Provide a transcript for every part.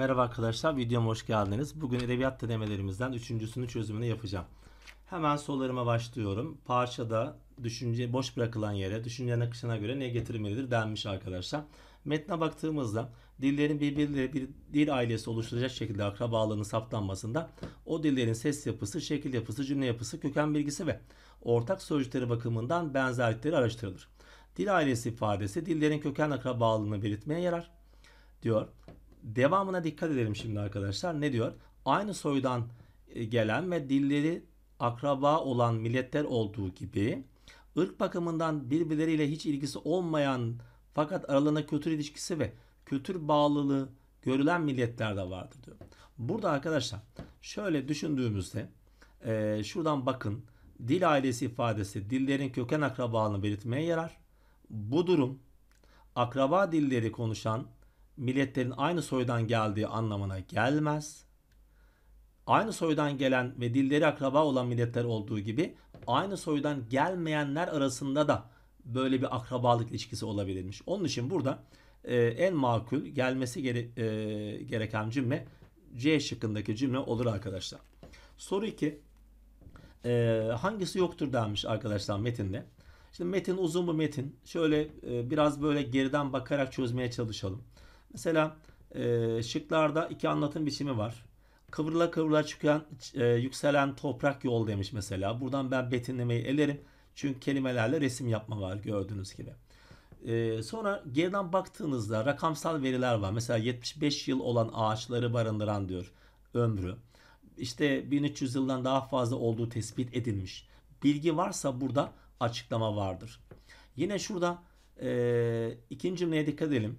Merhaba arkadaşlar, videoma hoş geldiniz. Bugün edebiyat denemelerimizden üçüncüsünün çözümünü yapacağım. Hemen sorularıma başlıyorum. Parçada düşünce boş bırakılan yere düşüncenin akışına göre ne getirilmelidir denmiş arkadaşlar. Metne baktığımızda dillerin birbirleri bir dil ailesi oluşturacak şekilde akrabalığının saptanmasında o dillerin ses yapısı, şekil yapısı, cümle yapısı, köken bilgisi ve ortak sözcükleri bakımından benzerlikleri araştırılır. Dil ailesi ifadesi dillerin köken akrabalığını belirtmeye yarar diyor. Devamına dikkat edelim şimdi arkadaşlar. Ne diyor? Aynı soydan e, gelen ve dilleri akraba olan milletler olduğu gibi ırk bakımından birbirleriyle hiç ilgisi olmayan fakat aralarında kültür ilişkisi ve kültür bağlılığı görülen milletler de vardır diyor. Burada arkadaşlar şöyle düşündüğümüzde e, şuradan bakın dil ailesi ifadesi dillerin köken akrabalığını belirtmeye yarar. Bu durum akraba dilleri konuşan milletlerin aynı soydan geldiği anlamına gelmez. Aynı soydan gelen ve dilleri akraba olan milletler olduğu gibi aynı soydan gelmeyenler arasında da böyle bir akrabalık ilişkisi olabilirmiş. Onun için burada e, en makul gelmesi gere, e, gereken cümle C şıkkındaki cümle olur arkadaşlar. Soru 2. E, hangisi yoktur denmiş arkadaşlar metinde. Şimdi metin uzun bu metin. Şöyle e, biraz böyle geriden bakarak çözmeye çalışalım. Mesela e, şıklarda iki anlatım biçimi var. Kıvrıla kıvrıla çıkan e, yükselen toprak yol demiş mesela. Buradan ben betinlemeyi elerim. Çünkü kelimelerle resim yapma var gördüğünüz gibi. E, sonra geriden baktığınızda rakamsal veriler var. Mesela 75 yıl olan ağaçları barındıran diyor ömrü. İşte 1300 yıldan daha fazla olduğu tespit edilmiş. Bilgi varsa burada açıklama vardır. Yine şurada e, ikinci cümleye dikkat edelim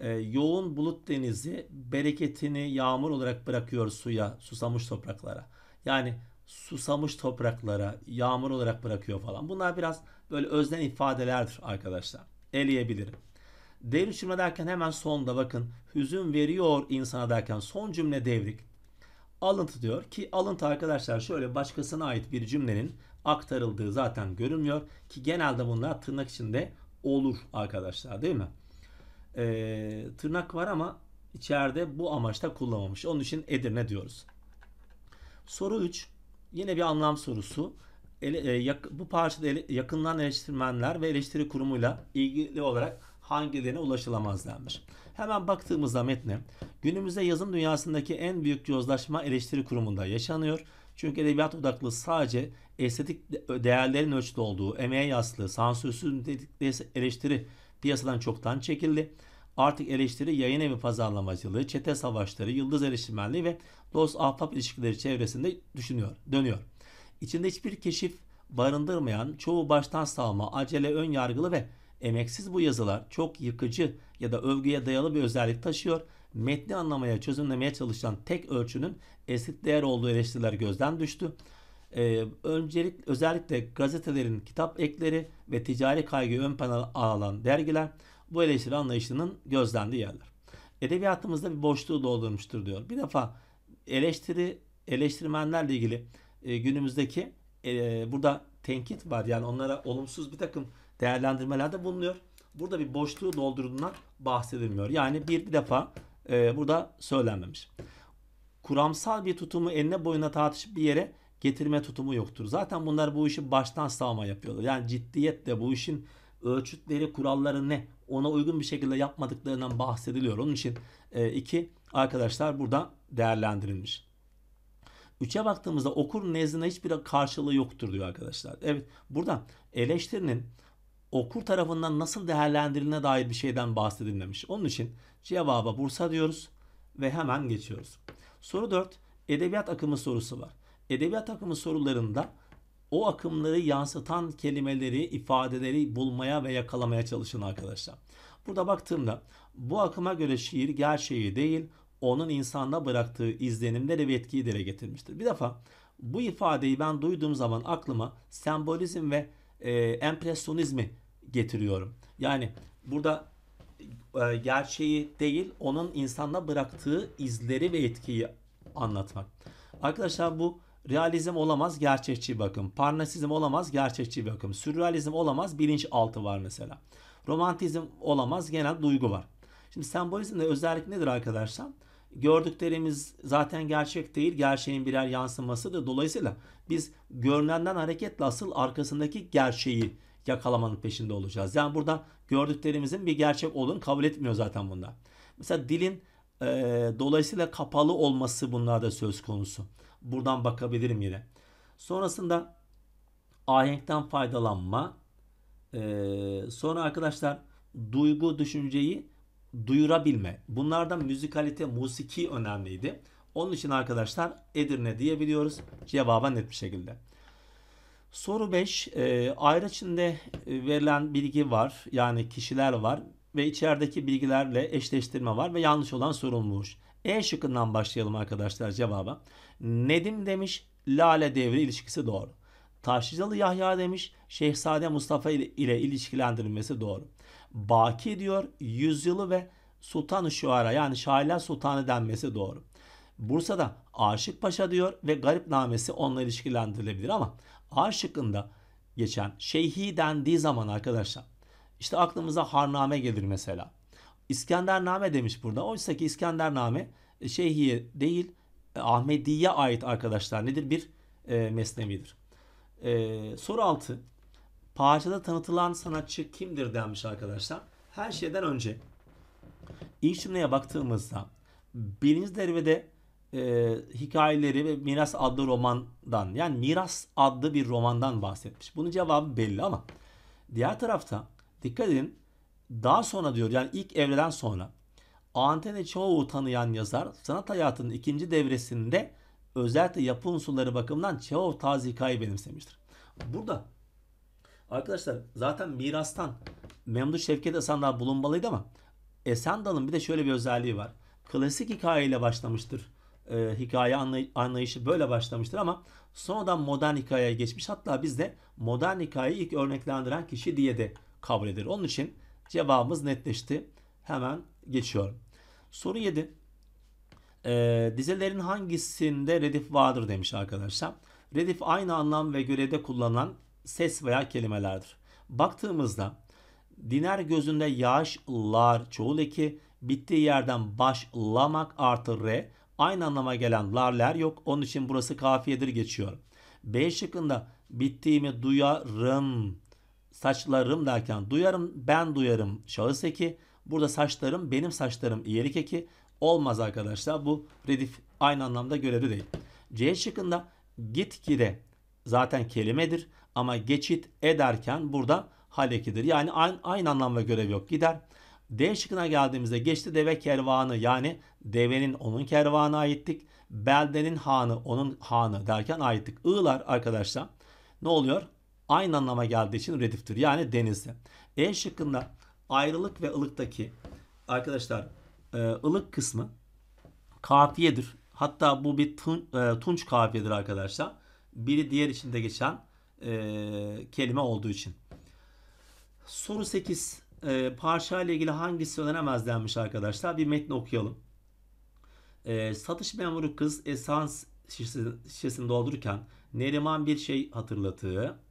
e, yoğun bulut denizi bereketini yağmur olarak bırakıyor suya, susamış topraklara. Yani susamış topraklara yağmur olarak bırakıyor falan. Bunlar biraz böyle özden ifadelerdir arkadaşlar. Eleyebilirim. Devrik cümle derken hemen sonda bakın hüzün veriyor insana derken son cümle devrik. Alıntı diyor ki alıntı arkadaşlar şöyle başkasına ait bir cümlenin aktarıldığı zaten görünmüyor ki genelde bunlar tırnak içinde olur arkadaşlar değil mi? e, tırnak var ama içeride bu amaçta kullanmamış. Onun için Edirne diyoruz. Soru 3. Yine bir anlam sorusu. Ele, e, yak, bu parçada ele, yakından eleştirmenler ve eleştiri kurumuyla ilgili olarak hangilerine ulaşılamaz denmiş. Hemen baktığımızda metne günümüzde yazım dünyasındaki en büyük yozlaşma eleştiri kurumunda yaşanıyor. Çünkü edebiyat odaklı sadece estetik değerlerin ölçüde olduğu, emeğe yaslı, sansürsüz eleştiri piyasadan çoktan çekildi. Artık eleştiri yayın evi pazarlamacılığı, çete savaşları, yıldız eleştirmenliği ve dost ahbap ilişkileri çevresinde düşünüyor, dönüyor. İçinde hiçbir keşif barındırmayan, çoğu baştan salma, acele, ön yargılı ve emeksiz bu yazılar çok yıkıcı ya da övgüye dayalı bir özellik taşıyor. Metni anlamaya, çözümlemeye çalışan tek ölçünün esit değer olduğu eleştiriler gözden düştü e, öncelik özellikle gazetelerin kitap ekleri ve ticari kaygı ön plana alan dergiler bu eleştiri anlayışının gözlendiği yerler. Edebiyatımızda bir boşluğu doldurmuştur diyor. Bir defa eleştiri eleştirmenlerle ilgili e, günümüzdeki e, burada tenkit var. Yani onlara olumsuz bir takım değerlendirmelerde bulunuyor. Burada bir boşluğu doldurduğundan bahsedilmiyor. Yani bir, bir defa e, burada söylenmemiş. Kuramsal bir tutumu eline boyuna tartışıp bir yere getirme tutumu yoktur. Zaten bunlar bu işi baştan sağma yapıyorlar. Yani ciddiyetle bu işin ölçütleri, kuralları ne? Ona uygun bir şekilde yapmadıklarından bahsediliyor. Onun için e, iki arkadaşlar burada değerlendirilmiş. Üçe baktığımızda okur nezdinde hiçbir karşılığı yoktur diyor arkadaşlar. Evet burada eleştirinin okur tarafından nasıl değerlendirilene dair bir şeyden bahsedilmemiş. Onun için cevaba Bursa diyoruz ve hemen geçiyoruz. Soru 4. Edebiyat akımı sorusu var edebiyat akımı sorularında o akımları yansıtan kelimeleri, ifadeleri bulmaya ve yakalamaya çalışın arkadaşlar. Burada baktığımda bu akıma göre şiir gerçeği değil, onun insanda bıraktığı izlenimleri ve etkiyi dile getirmiştir. Bir defa bu ifadeyi ben duyduğum zaman aklıma sembolizm ve e, empresyonizmi getiriyorum. Yani burada e, gerçeği değil, onun insanda bıraktığı izleri ve etkiyi anlatmak. Arkadaşlar bu Realizm olamaz gerçekçi bakım. Parnasizm olamaz gerçekçi bakım. Sürrealizm olamaz bilinçaltı var mesela. Romantizm olamaz genel duygu var. Şimdi sembolizmde özellik nedir arkadaşlar? Gördüklerimiz zaten gerçek değil, gerçeğin birer yansımasıdır. Dolayısıyla biz görünenden hareketle asıl arkasındaki gerçeği yakalamanın peşinde olacağız. Yani burada gördüklerimizin bir gerçek olduğunu kabul etmiyor zaten bunda. Mesela dilin e, dolayısıyla kapalı olması bunlarda söz konusu. Buradan bakabilirim yine. Sonrasında ahenkten faydalanma. Ee, sonra arkadaşlar duygu, düşünceyi duyurabilme. Bunlardan müzikalite, musiki önemliydi. Onun için arkadaşlar Edirne diyebiliyoruz cevaba net bir şekilde. Soru 5. E, ayrı içinde verilen bilgi var. Yani kişiler var ve içerideki bilgilerle eşleştirme var ve yanlış olan sorulmuş. E şıkkından başlayalım arkadaşlar cevaba. Nedim demiş Lale devri ilişkisi doğru. Taşlıcalı Yahya demiş Şehzade Mustafa ile ilişkilendirilmesi doğru. Baki diyor yüzyılı ve Sultan-ı Şuara yani Şairler Sultanı denmesi doğru. Bursa'da Aşık Paşa diyor ve garip namesi onunla ilişkilendirilebilir ama A şıkkında geçen şeyhi dendiği zaman arkadaşlar işte aklımıza harname gelir mesela. İskendername demiş burada. Oysa ki İskendername e, Şeyhiye değil e, Ahmediye ait arkadaşlar nedir? Bir e, mesnevidir. E, soru 6. Parçada tanıtılan sanatçı kimdir denmiş arkadaşlar. Her şeyden önce ilk cümleye baktığımızda birinci devrede e, hikayeleri ve Miras adlı romandan yani Miras adlı bir romandan bahsetmiş. Bunun cevabı belli ama diğer tarafta dikkat edin daha sonra diyor yani ilk evreden sonra Antene çoğu tanıyan yazar sanat hayatının ikinci devresinde özellikle yapı unsurları bakımından Çehov tazikayı benimsemiştir. Burada arkadaşlar zaten mirastan Memduh Şevket Esen'den bulunmalıydı ama Esendal'ın bir de şöyle bir özelliği var. Klasik hikayeyle başlamıştır. E, hikaye anlayışı böyle başlamıştır ama sonradan modern hikayeye geçmiş. Hatta biz de modern hikayeyi ilk örneklendiren kişi diye de kabul edilir. Onun için Cevabımız netleşti. Hemen geçiyorum. Soru 7. Ee, dizelerin hangisinde redif vardır demiş arkadaşlar. Redif aynı anlam ve görevde kullanılan ses veya kelimelerdir. Baktığımızda diner gözünde yaşlar çoğul eki bittiği yerden başlamak artı re aynı anlama gelen larler yok. Onun için burası kafiyedir geçiyor. B şıkkında bittiğimi duyarım saçlarım derken duyarım ben duyarım şahıs eki. Burada saçlarım benim saçlarım iyelik eki. Olmaz arkadaşlar bu redif aynı anlamda görevli değil. C şıkkında git gide zaten kelimedir ama geçit ederken burada hal ekidir. Yani aynı, aynı anlamda görev yok gider. D şıkkına geldiğimizde geçti deve kervanı yani devenin onun kervanı aittik. Beldenin hanı onun hanı derken aittik. I'lar arkadaşlar ne oluyor? aynı anlama geldiği için rediftir. Yani denizde. E şıkkında ayrılık ve ılıktaki arkadaşlar e, ılık kısmı kafiyedir. Hatta bu bir tun, e, tunç kafiyedir arkadaşlar. Biri diğer içinde geçen e, kelime olduğu için. Soru 8. E, parça ile ilgili hangisi öğrenemez denmiş arkadaşlar. Bir metni okuyalım. E, satış memuru kız esans şişesini doldururken Neriman bir şey hatırlatığı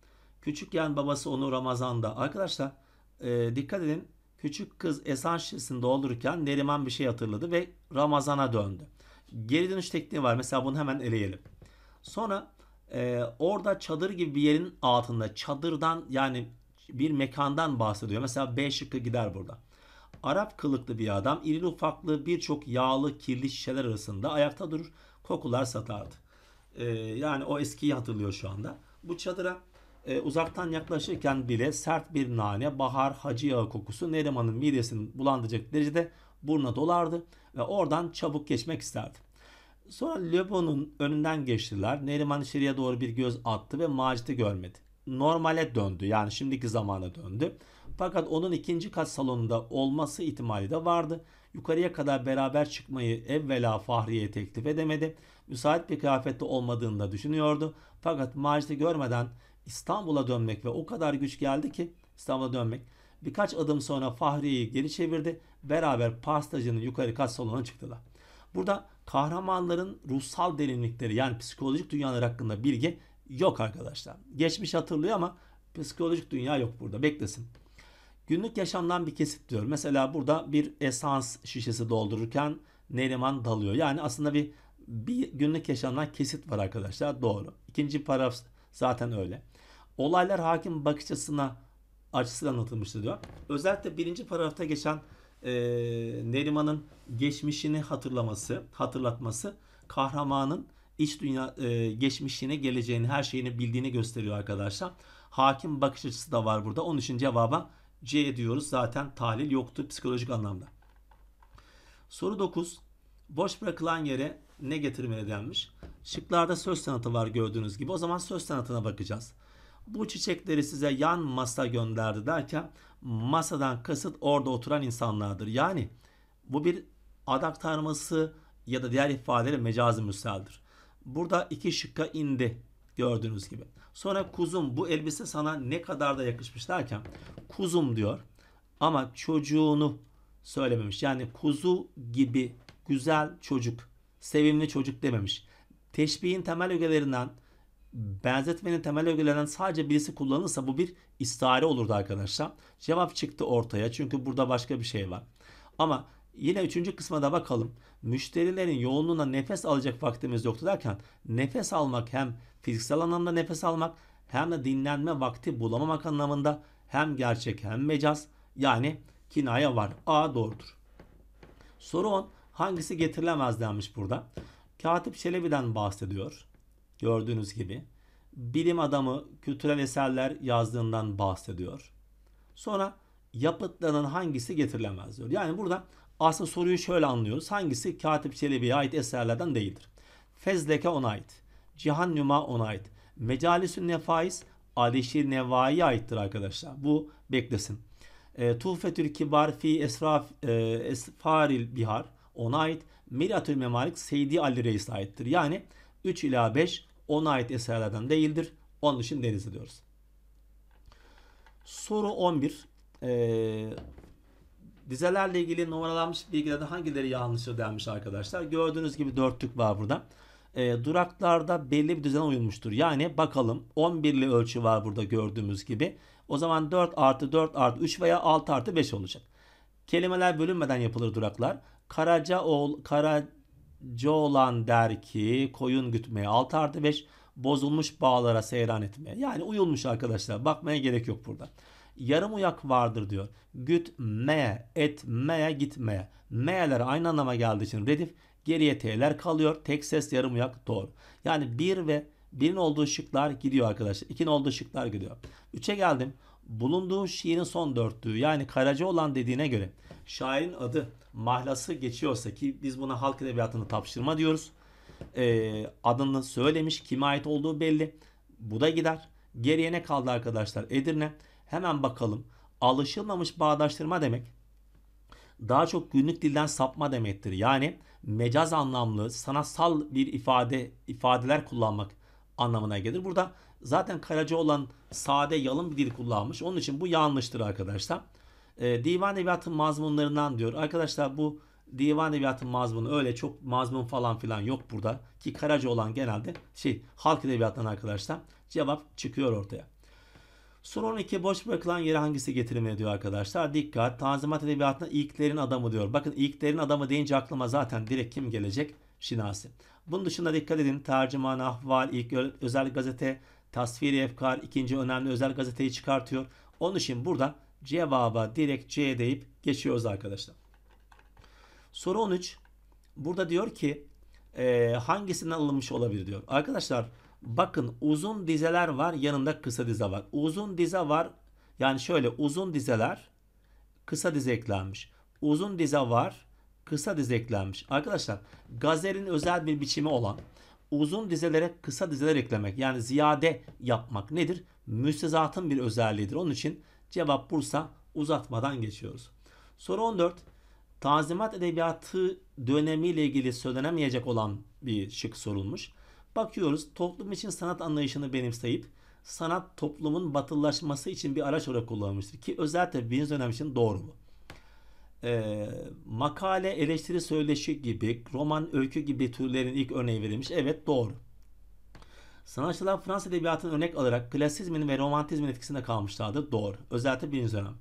Küçükken babası onu Ramazan'da. Arkadaşlar e, dikkat edin. Küçük kız esan şişesini doldururken Neriman bir şey hatırladı ve Ramazan'a döndü. Geri dönüş tekniği var. Mesela bunu hemen eleyelim. Sonra e, orada çadır gibi bir yerin altında çadırdan yani bir mekandan bahsediyor. Mesela B şıkkı gider burada. Arap kılıklı bir adam iri ufaklı birçok yağlı kirli şişeler arasında ayakta durur kokular satardı. E, yani o eskiyi hatırlıyor şu anda. Bu çadıra e, uzaktan yaklaşırken bile sert bir nane, bahar, hacı yağı kokusu Neriman'ın midesini bulandıracak derecede burna dolardı ve oradan çabuk geçmek isterdi. Sonra Lebon'un önünden geçtiler. Neriman içeriye doğru bir göz attı ve Macit'i görmedi. Normale döndü yani şimdiki zamana döndü. Fakat onun ikinci kat salonunda olması ihtimali de vardı. Yukarıya kadar beraber çıkmayı evvela Fahriye'ye teklif edemedi. Müsait bir kıyafette olmadığını da düşünüyordu. Fakat Macit'i görmeden İstanbul'a dönmek ve o kadar güç geldi ki İstanbul'a dönmek. Birkaç adım sonra Fahriyi geri çevirdi. Beraber pastacının yukarı kat salonuna çıktılar. Burada kahramanların ruhsal derinlikleri yani psikolojik dünyalar hakkında bilgi yok arkadaşlar. Geçmiş hatırlıyor ama psikolojik dünya yok burada. Beklesin. Günlük yaşamdan bir kesit diyor. Mesela burada bir esans şişesi doldururken Neriman dalıyor. Yani aslında bir, bir günlük yaşamdan kesit var arkadaşlar. Doğru. İkinci paraf zaten öyle olaylar hakim bakış açısına açısından anlatılmıştır diyor. Özellikle birinci paragrafta geçen e, Neriman'ın geçmişini hatırlaması, hatırlatması kahramanın iç dünya e, geçmişini, geleceğini, her şeyini bildiğini gösteriyor arkadaşlar. Hakim bakış açısı da var burada. Onun için cevaba C diyoruz. Zaten tahlil yoktu psikolojik anlamda. Soru 9. Boş bırakılan yere ne getirmeye denmiş? Şıklarda söz sanatı var gördüğünüz gibi. O zaman söz sanatına bakacağız bu çiçekleri size yan masa gönderdi derken masadan kasıt orada oturan insanlardır. Yani bu bir adak tanrıması ya da diğer ifadeyle mecazi müsteldir. Burada iki şıkka indi gördüğünüz gibi. Sonra kuzum bu elbise sana ne kadar da yakışmış derken kuzum diyor ama çocuğunu söylememiş. Yani kuzu gibi güzel çocuk, sevimli çocuk dememiş. Teşbihin temel ögelerinden benzetmenin temel ögelerinden sadece birisi kullanılırsa bu bir istare olurdu arkadaşlar. Cevap çıktı ortaya çünkü burada başka bir şey var. Ama yine üçüncü kısma da bakalım. Müşterilerin yoğunluğuna nefes alacak vaktimiz yoktu derken nefes almak hem fiziksel anlamda nefes almak hem de dinlenme vakti bulamamak anlamında hem gerçek hem mecaz yani kinaya var. A doğrudur. Soru 10. Hangisi getirilemez denmiş burada. Katip Çelebi'den bahsediyor. Gördüğünüz gibi bilim adamı kültürel eserler yazdığından bahsediyor. Sonra yapıtlarının hangisi getirilemez diyor. Yani burada aslında soruyu şöyle anlıyoruz. Hangisi Katip Çelebi'ye ait eserlerden değildir? Fezleke ona ait. Cihan Nüma ona ait. Mecalisün Nefais Alişir Nevai'ye aittir arkadaşlar. Bu beklesin. E, ee, Tuhfetül Kibar fi Esraf, e, Esfaril Bihar ona ait. Miratül Memalik Seydi Ali Reis'e aittir. Yani 3 ila 5 ona ait eserlerden değildir. Onun için Denizli diyoruz. Soru 11. Ee, dizelerle ilgili numaralanmış bilgilerde hangileri yanlıştır denmiş arkadaşlar. Gördüğünüz gibi dörtlük var burada. Ee, duraklarda belli bir düzen uyulmuştur. Yani bakalım 11'li ölçü var burada gördüğümüz gibi. O zaman 4 artı 4 artı 3 veya 6 artı 5 olacak. Kelimeler bölünmeden yapılır duraklar. Karaca oğul, Kara Coğlan der ki koyun gütmeye 6 artı 5 bozulmuş bağlara seyran etmeye. Yani uyulmuş arkadaşlar bakmaya gerek yok burada. Yarım uyak vardır diyor. Gütmeye, etmeye, gitmeye. meyeler aynı anlama geldiği için redif geriye t'ler kalıyor. Tek ses yarım uyak doğru. Yani 1 bir ve 1'in olduğu şıklar gidiyor arkadaşlar. 2'nin olduğu şıklar gidiyor. 3'e geldim bulunduğu şiirin son dörtlüğü yani Karaca olan dediğine göre şairin adı mahlası geçiyorsa ki biz buna halk edebiyatını tapşırma diyoruz. E, adını söylemiş kime ait olduğu belli. Bu da gider. Geriye ne kaldı arkadaşlar? Edirne. Hemen bakalım. Alışılmamış bağdaştırma demek daha çok günlük dilden sapma demektir. Yani mecaz anlamlı, sanatsal bir ifade ifadeler kullanmak anlamına gelir. Burada Zaten Karaca olan sade yalın bir dil kullanmış. Onun için bu yanlıştır arkadaşlar. E, divan edebiyatın mazmunlarından diyor. Arkadaşlar bu divan edebiyatın mazmunu öyle çok mazmun falan filan yok burada. Ki Karaca olan genelde şey halk edebiyatından arkadaşlar cevap çıkıyor ortaya. Soru 12 boş bırakılan yeri hangisi getirilmeli diyor arkadaşlar. Dikkat Tanzimat Edebiyatı'nda ilklerin adamı diyor. Bakın ilklerin adamı deyince aklıma zaten direkt kim gelecek? Şinasi. Bunun dışında dikkat edin tercüman, ahval, ilk özel gazete, Tasviri Efkar ikinci önemli özel gazeteyi çıkartıyor. Onun için burada cevaba direkt C deyip geçiyoruz arkadaşlar. Soru 13. Burada diyor ki e, hangisinden alınmış olabilir diyor. Arkadaşlar bakın uzun dizeler var yanında kısa dize var. Uzun dize var yani şöyle uzun dizeler kısa dize eklenmiş. Uzun dize var kısa dize eklenmiş. Arkadaşlar gazerin özel bir biçimi olan uzun dizelere kısa dizeler eklemek yani ziyade yapmak nedir? Müstezatın bir özelliğidir. Onun için cevap Bursa uzatmadan geçiyoruz. Soru 14. Tanzimat edebiyatı dönemiyle ilgili söylenemeyecek olan bir şık sorulmuş. Bakıyoruz toplum için sanat anlayışını benimseyip sanat toplumun batıllaşması için bir araç olarak kullanılmıştır. Ki özellikle birinci dönem için doğru mu? e, makale, eleştiri söyleşi gibi, roman, öykü gibi türlerin ilk örneği verilmiş. Evet doğru. Sanatçılar Fransız edebiyatını örnek alarak klasizmin ve romantizmin etkisinde kalmışlardır. Doğru. Özellikle birinci dönem.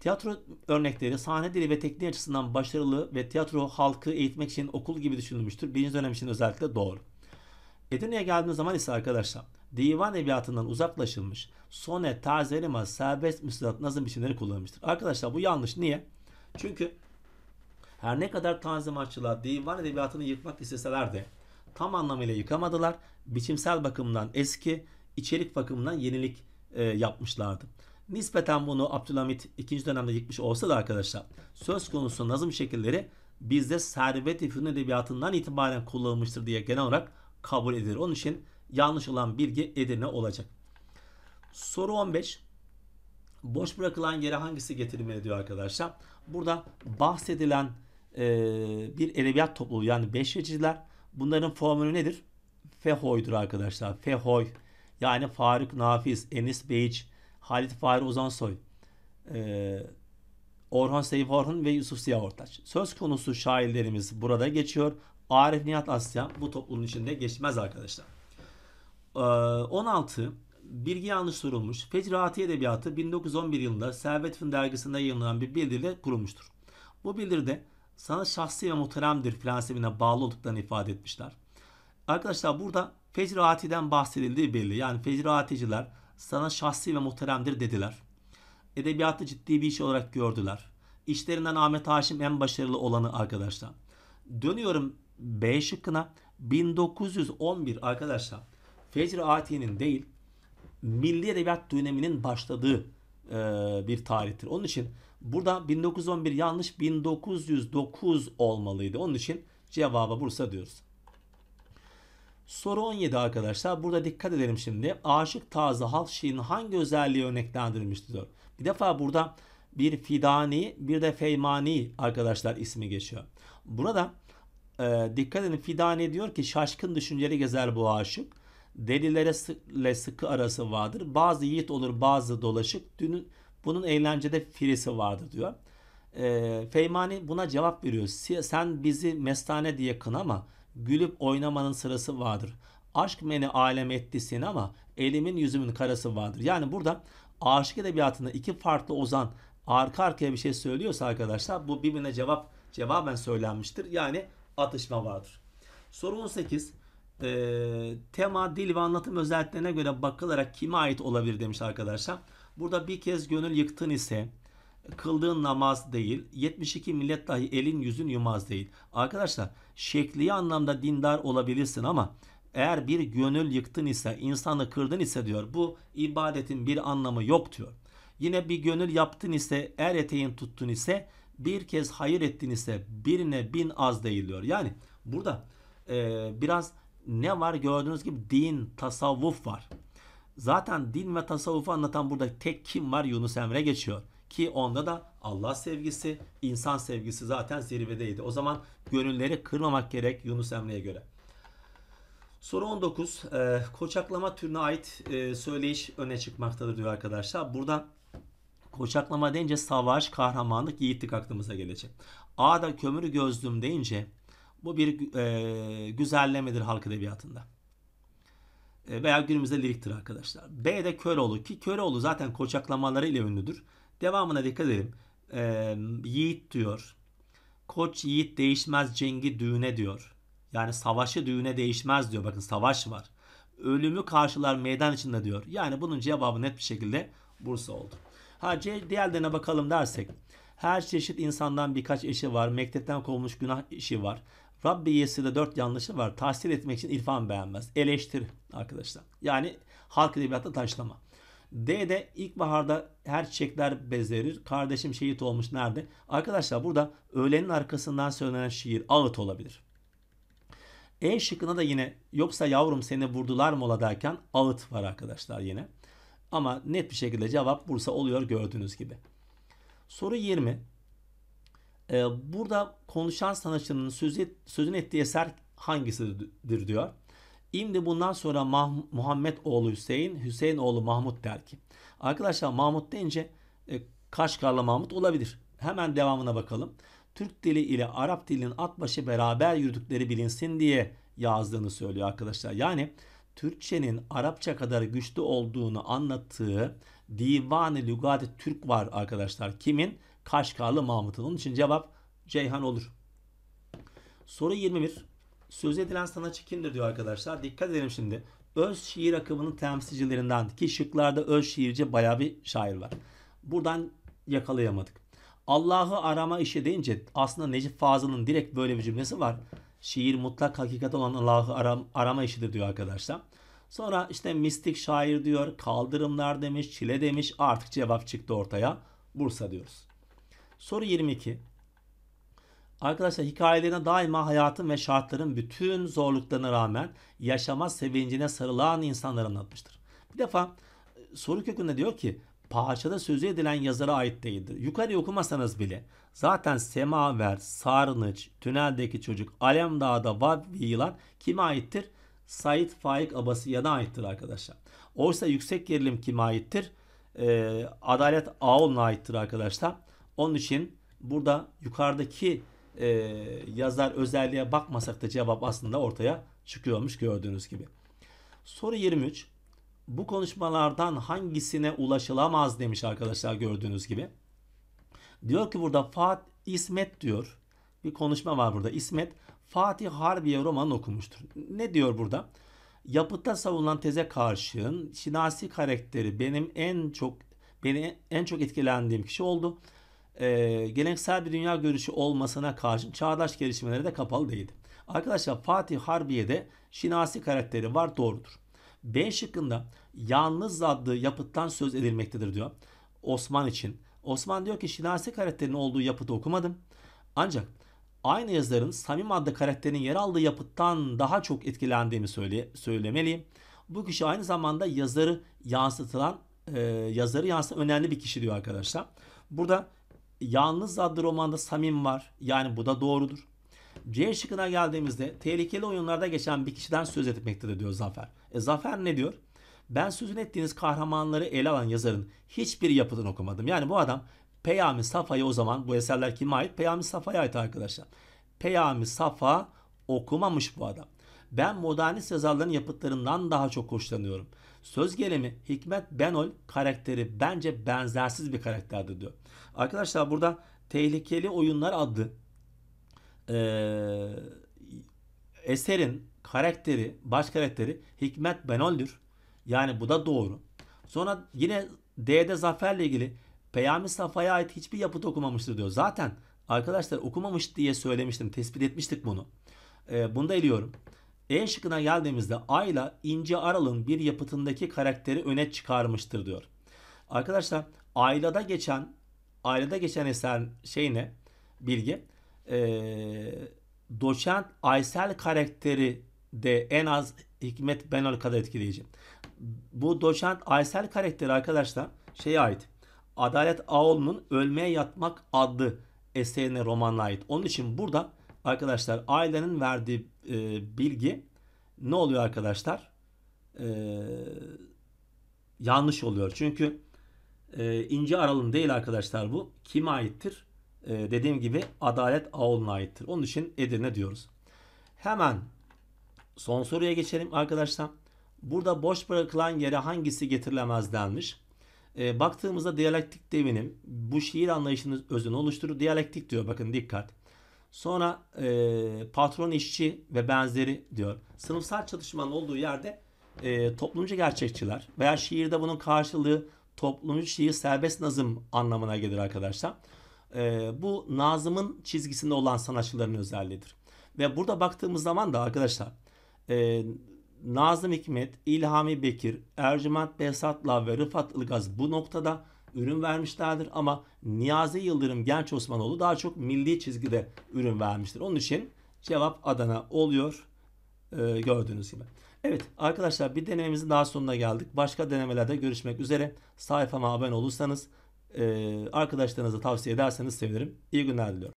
Tiyatro örnekleri sahne dili ve tekniği açısından başarılı ve tiyatro halkı eğitmek için okul gibi düşünülmüştür. Birinci dönem için özellikle doğru. Edirne'ye geldiğimiz zaman ise arkadaşlar divan edebiyatından uzaklaşılmış sone, tazelima, serbest müsilat, nazım biçimleri kullanılmıştır. Arkadaşlar bu yanlış. Niye? Çünkü her ne kadar tanzimatçılar divan edebiyatını yıkmak isteseler de tam anlamıyla yıkamadılar. Biçimsel bakımdan eski, içerik bakımından yenilik e, yapmışlardı. Nispeten bunu Abdülhamit ikinci dönemde yıkmış olsa da arkadaşlar söz konusu nazım şekilleri bizde servet-i fünun edebiyatından itibaren kullanılmıştır diye genel olarak kabul edilir. Onun için yanlış olan bilgi Edirne olacak. Soru 15. Boş bırakılan yere hangisi getirilmeli diyor arkadaşlar. Burada bahsedilen e, bir edebiyat topluluğu yani beş beşyeciler bunların formülü nedir? Fehoy'dur arkadaşlar. Fehoy yani Faruk Nafiz, Enis Beyiç, Halit Fahri Uzansoy, e, Orhan Seyf Orhan ve Yusuf Siyah Ortaç. Söz konusu şairlerimiz burada geçiyor. Arif Nihat Asya bu toplumun içinde geçmez arkadaşlar. E, 16 bilgi yanlış sorulmuş. Fecr Hati Edebiyatı 1911 yılında Servet dergisinde yayınlanan bir bildiride kurulmuştur. Bu bildiride sana şahsi ve muhteremdir prensibine bağlı olduklarını ifade etmişler. Arkadaşlar burada fecraatiden bahsedildiği belli. Yani fecraaticiler sana şahsi ve muhteremdir dediler. Edebiyatı ciddi bir iş olarak gördüler. İşlerinden Ahmet Haşim en başarılı olanı arkadaşlar. Dönüyorum B şıkkına. 1911 arkadaşlar. Fecr Ati'nin değil milli edebiyat döneminin başladığı e, bir tarihtir. Onun için burada 1911 yanlış 1909 olmalıydı. Onun için cevaba Bursa diyoruz. Soru 17 arkadaşlar. Burada dikkat edelim şimdi. Aşık Taze halk hangi özelliği örneklendirilmiştir Bir defa burada bir Fidani bir de Feymani arkadaşlar ismi geçiyor. Burada e, dikkat edin Fidani diyor ki şaşkın düşünceli gezer bu aşık delilere sıkı arası vardır. Bazı yiğit olur bazı dolaşık. Dünün, bunun eğlencede firisi vardır diyor. E, Feymani buna cevap veriyor. Sen bizi mestane diye kınama. Gülüp oynamanın sırası vardır. Aşk beni alem etti ama elimin yüzümün karası vardır. Yani burada aşık edebiyatında iki farklı ozan arka arkaya bir şey söylüyorsa arkadaşlar bu birbirine cevap cevaben söylenmiştir. Yani atışma vardır. Sorunun 8 e, tema, dil ve anlatım özelliklerine göre bakılarak kime ait olabilir demiş arkadaşlar. Burada bir kez gönül yıktın ise kıldığın namaz değil, 72 millet dahi elin yüzün yumaz değil. Arkadaşlar şekli anlamda dindar olabilirsin ama eğer bir gönül yıktın ise, insanı kırdın ise diyor bu ibadetin bir anlamı yok diyor. Yine bir gönül yaptın ise, er eteğin tuttun ise, bir kez hayır ettin ise birine bin az değil diyor. Yani burada e, biraz ne var? Gördüğünüz gibi din, tasavvuf var. Zaten din ve tasavvufu anlatan burada tek kim var? Yunus Emre geçiyor. Ki onda da Allah sevgisi, insan sevgisi zaten zirvedeydi. O zaman gönülleri kırmamak gerek Yunus Emre'ye göre. Soru 19. E, ee, koçaklama türüne ait e, söyleyiş öne çıkmaktadır diyor arkadaşlar. Burada koçaklama deyince savaş, kahramanlık, yiğitlik aklımıza gelecek. A'da kömürü gözdüm deyince bu bir e, güzellemedir halk edebiyatında. E, veya günümüzde liriktir arkadaşlar. B'de Köroğlu ki Köroğlu zaten koçaklamaları ile ünlüdür. Devamına dikkat edelim. E, yiğit diyor. Koç yiğit değişmez cengi düğüne diyor. Yani savaşı düğüne değişmez diyor. Bakın savaş var. Ölümü karşılar meydan içinde diyor. Yani bunun cevabı net bir şekilde Bursa oldu. Ha diğerlerine bakalım dersek. Her çeşit insandan birkaç eşi var. Mektepten kovulmuş günah işi var. Rabbiyesi'de dört yanlışı var. Tahsil etmek için irfan beğenmez. Eleştir arkadaşlar. Yani halk edebiyatta taşlama. D'de ilkbaharda her çiçekler bezerir. Kardeşim şehit olmuş nerede? Arkadaşlar burada öğlenin arkasından söylenen şiir ağıt olabilir. E şıkkına da yine yoksa yavrum seni vurdular mola derken ağıt var arkadaşlar yine. Ama net bir şekilde cevap Bursa oluyor gördüğünüz gibi. Soru 20. E, burada konuşan sanatçının sözü, sözün ettiği eser hangisidir diyor. İmdi bundan sonra Mah Muhammed oğlu Hüseyin, Hüseyin oğlu Mahmut der ki. Arkadaşlar Mahmut deyince e, Kaşgarlı Mahmut olabilir. Hemen devamına bakalım. Türk dili ile Arap dilinin at başı beraber yürüdükleri bilinsin diye yazdığını söylüyor arkadaşlar. Yani Türkçenin Arapça kadar güçlü olduğunu anlattığı Divani Lügati Türk var arkadaşlar. Kimin? Kaşkarlı Mahmut'un. Onun için cevap Ceyhan olur. Soru 21. Söz edilen sanatçı kimdir diyor arkadaşlar. Dikkat edelim şimdi. Öz şiir akımının temsilcilerinden ki şıklarda öz şiirci baya bir şair var. Buradan yakalayamadık. Allah'ı arama işi deyince aslında Necip Fazıl'ın direkt böyle bir cümlesi var. Şiir mutlak hakikat olan Allah'ı aram, arama işidir diyor arkadaşlar. Sonra işte mistik şair diyor, kaldırımlar demiş, çile demiş artık cevap çıktı ortaya. Bursa diyoruz. Soru 22. Arkadaşlar hikayelerine daima hayatın ve şartların bütün zorluklarına rağmen yaşama sevincine sarılan insanlar anlatmıştır. Bir defa e, soru kökünde diyor ki parçada sözü edilen yazara ait değildir. Yukarı okumasanız bile zaten Semaver, Sarnıç, Tüneldeki Çocuk, alemdağda Dağı'da Vav Yılan kime aittir? Said Faik Abasıyan'a aittir arkadaşlar. Oysa yüksek gerilim kime aittir? Ee, Adalet Ağol'una aittir arkadaşlar. Onun için burada yukarıdaki e, yazar özelliğe bakmasak da cevap aslında ortaya çıkıyormuş gördüğünüz gibi. Soru 23. Bu konuşmalardan hangisine ulaşılamaz demiş arkadaşlar gördüğünüz gibi. Diyor ki burada Fat İsmet diyor. Bir konuşma var burada. İsmet Fatih Harbiye romanı okumuştur. Ne diyor burada? Yapıtta savunulan teze karşın Şinasi karakteri benim en çok beni en çok etkilendiğim kişi oldu e, geleneksel bir dünya görüşü olmasına karşın çağdaş gelişmelere de kapalı değildi. Arkadaşlar Fatih Harbiye'de Şinasi karakteri var doğrudur. B şıkkında yalnız adlı yapıttan söz edilmektedir diyor Osman için. Osman diyor ki Şinasi karakterinin olduğu yapıtı okumadım. Ancak aynı yazarın Samim adlı karakterinin yer aldığı yapıttan daha çok etkilendiğimi söyle, söylemeliyim. Bu kişi aynı zamanda yazarı yansıtılan, e, yazarı yansıtan önemli bir kişi diyor arkadaşlar. Burada Yalnız adlı romanda Samim var. Yani bu da doğrudur. C şıkkına geldiğimizde tehlikeli oyunlarda geçen bir kişiden söz etmektedir diyor Zafer. E Zafer ne diyor? Ben sözün ettiğiniz kahramanları ele alan yazarın hiçbir yapıdan okumadım. Yani bu adam Peyami Safa'yı o zaman bu eserler kime ait? Peyami Safa'ya ait arkadaşlar. Peyami Safa okumamış bu adam. Ben modernist yazarların yapıtlarından daha çok hoşlanıyorum. Söz gelimi Hikmet Benol karakteri bence benzersiz bir karakterdi diyor. Arkadaşlar burada Tehlikeli Oyunlar adlı e, eserin karakteri, baş karakteri Hikmet Benol'dür. Yani bu da doğru. Sonra yine D'de Zafer'le ilgili Peyami Safa'ya ait hiçbir yapıt okumamıştır diyor. Zaten arkadaşlar okumamış diye söylemiştim. Tespit etmiştik bunu. E, bunu da eliyorum. E şıkkına geldiğimizde Ayla ince aralın bir yapıtındaki karakteri öne çıkarmıştır diyor. Arkadaşlar Ayla'da geçen Ayla'da geçen eser şey ne? Bilgi. Ee, doçent Aysel karakteri de en az Hikmet Benol kadar etkileyici. Bu doçent Aysel karakteri arkadaşlar şeye ait. Adalet Ağol'un Ölmeye Yatmak adlı eserine romanla ait. Onun için burada arkadaşlar Ayla'nın verdiği e, bilgi ne oluyor arkadaşlar? E, yanlış oluyor. Çünkü e, ince aralım değil arkadaşlar bu. Kime aittir? E, dediğim gibi Adalet Ağol'una aittir. Onun için Edirne diyoruz. Hemen son soruya geçelim arkadaşlar. Burada boş bırakılan yere hangisi getirilemez denmiş. E, baktığımızda diyalektik devinim bu şiir anlayışının özünü oluşturur. Diyalektik diyor bakın dikkat. Sonra e, patron işçi ve benzeri diyor. Sınıfsal çalışmanın olduğu yerde e, toplumcu gerçekçiler veya şiirde bunun karşılığı toplumcu şiir serbest nazım anlamına gelir arkadaşlar. E, bu nazımın çizgisinde olan sanatçıların özelliğidir. Ve burada baktığımız zaman da arkadaşlar e, Nazım Hikmet, İlhami Bekir, Ercüment Behzatla ve Rıfat Ilgaz bu noktada ürün vermişlerdir ama Niyazi Yıldırım Genç Osmanoğlu daha çok milli çizgide ürün vermiştir. Onun için cevap Adana oluyor e, gördüğünüz gibi. Evet arkadaşlar bir denememizin daha sonuna geldik. Başka denemelerde görüşmek üzere. Sayfama abone olursanız e, arkadaşlarınıza tavsiye ederseniz sevinirim. İyi günler diliyorum.